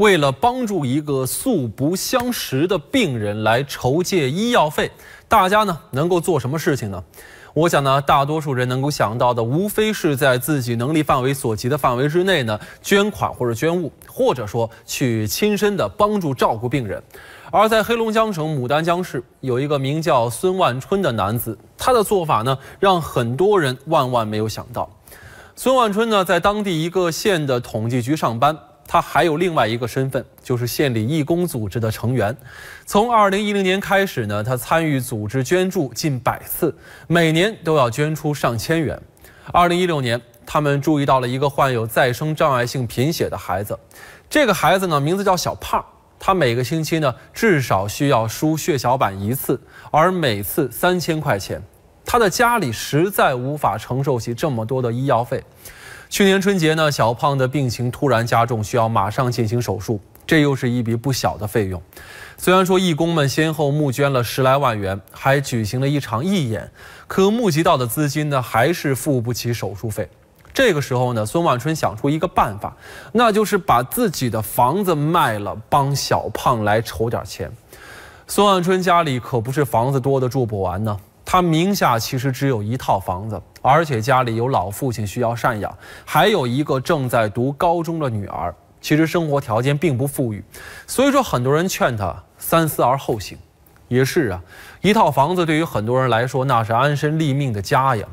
为了帮助一个素不相识的病人来筹借医药费，大家呢能够做什么事情呢？我想呢，大多数人能够想到的，无非是在自己能力范围所及的范围之内呢，捐款或者捐物，或者说去亲身的帮助照顾病人。而在黑龙江省牡丹江市，有一个名叫孙万春的男子，他的做法呢，让很多人万万没有想到。孙万春呢，在当地一个县的统计局上班。他还有另外一个身份，就是县里义工组织的成员。从二零一零年开始呢，他参与组织捐助近百次，每年都要捐出上千元。二零一六年，他们注意到了一个患有再生障碍性贫血的孩子，这个孩子呢，名字叫小胖他每个星期呢，至少需要输血小板一次，而每次三千块钱，他的家里实在无法承受起这么多的医药费。去年春节呢，小胖的病情突然加重，需要马上进行手术，这又是一笔不小的费用。虽然说义工们先后募捐了十来万元，还举行了一场义演，可募集到的资金呢，还是付不起手术费。这个时候呢，孙万春想出一个办法，那就是把自己的房子卖了，帮小胖来筹点钱。孙万春家里可不是房子多的住不完呢。他名下其实只有一套房子，而且家里有老父亲需要赡养，还有一个正在读高中的女儿，其实生活条件并不富裕，所以说很多人劝他三思而后行，也是啊，一套房子对于很多人来说那是安身立命的家呀。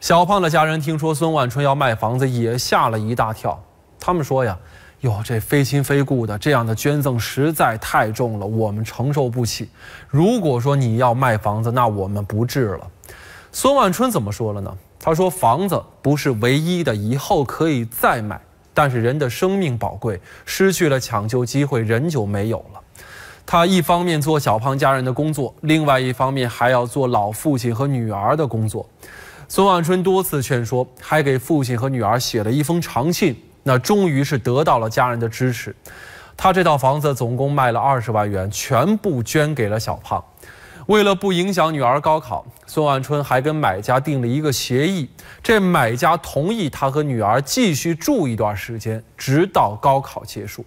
小胖的家人听说孙万春要卖房子，也吓了一大跳，他们说呀。哟，这非亲非故的这样的捐赠实在太重了，我们承受不起。如果说你要卖房子，那我们不治了。孙万春怎么说了呢？他说：“房子不是唯一的，以后可以再买。但是人的生命宝贵，失去了抢救机会，人就没有了。”他一方面做小胖家人的工作，另外一方面还要做老父亲和女儿的工作。孙万春多次劝说，还给父亲和女儿写了一封长信。那终于是得到了家人的支持，他这套房子总共卖了二十万元，全部捐给了小胖。为了不影响女儿高考，孙万春还跟买家定了一个协议，这买家同意他和女儿继续住一段时间，直到高考结束。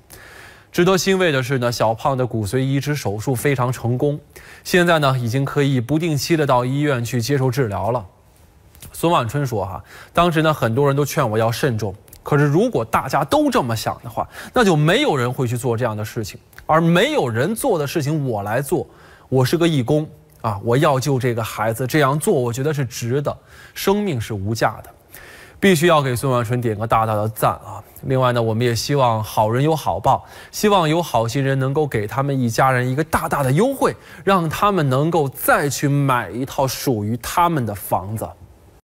值得欣慰的是呢，小胖的骨髓移植手术非常成功，现在呢已经可以不定期的到医院去接受治疗了。孙万春说：“哈，当时呢很多人都劝我要慎重。”可是，如果大家都这么想的话，那就没有人会去做这样的事情。而没有人做的事情，我来做。我是个义工啊，我要救这个孩子。这样做，我觉得是值得。生命是无价的，必须要给孙万春点个大大的赞啊！另外呢，我们也希望好人有好报，希望有好心人能够给他们一家人一个大大的优惠，让他们能够再去买一套属于他们的房子。